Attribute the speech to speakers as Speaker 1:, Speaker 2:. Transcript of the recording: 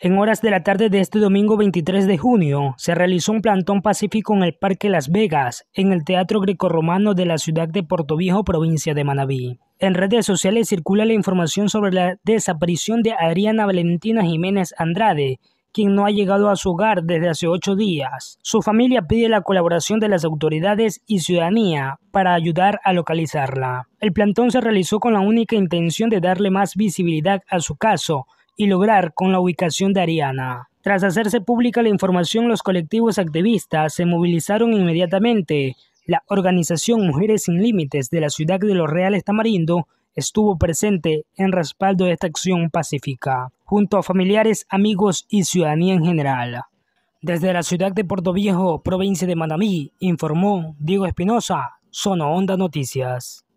Speaker 1: En horas de la tarde de este domingo 23 de junio, se realizó un plantón pacífico en el Parque Las Vegas, en el Teatro Grieco-Romano de la ciudad de Viejo, provincia de Manabí. En redes sociales circula la información sobre la desaparición de Adriana Valentina Jiménez Andrade, quien no ha llegado a su hogar desde hace ocho días. Su familia pide la colaboración de las autoridades y ciudadanía para ayudar a localizarla. El plantón se realizó con la única intención de darle más visibilidad a su caso, y lograr con la ubicación de Ariana. Tras hacerse pública la información, los colectivos activistas se movilizaron inmediatamente. La organización Mujeres Sin Límites de la ciudad de Los Reales Tamarindo estuvo presente en respaldo de esta acción pacífica, junto a familiares, amigos y ciudadanía en general. Desde la ciudad de Puerto Viejo, provincia de Manamí, informó Diego Espinosa, Zona Onda Noticias.